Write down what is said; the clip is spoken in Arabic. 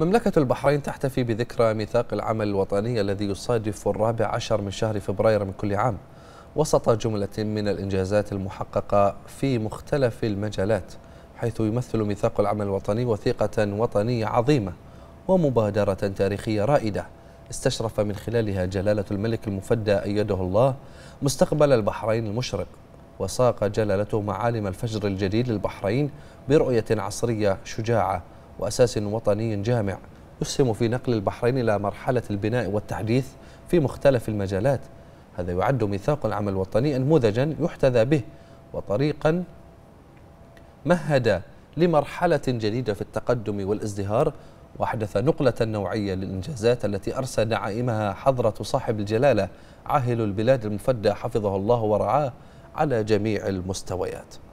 مملكة البحرين تحتفي بذكرى ميثاق العمل الوطني الذي يصادف الرابع عشر من شهر فبراير من كل عام وسط جملة من الإنجازات المحققة في مختلف المجالات حيث يمثل ميثاق العمل الوطني وثيقة وطنية عظيمة ومبادرة تاريخية رائدة استشرف من خلالها جلالة الملك المفدى أيده الله مستقبل البحرين المشرق وساق جلالته معالم الفجر الجديد للبحرين برؤية عصرية شجاعة وأساس وطني جامع يسهم في نقل البحرين إلى مرحلة البناء والتحديث في مختلف المجالات هذا يعد ميثاق العمل الوطني أنموذجا يحتذى به وطريقا مهد لمرحلة جديدة في التقدم والازدهار وأحدث نقلة نوعية للإنجازات التي أرسى نعائمها حضرة صاحب الجلالة عاهل البلاد المفدى حفظه الله ورعاه على جميع المستويات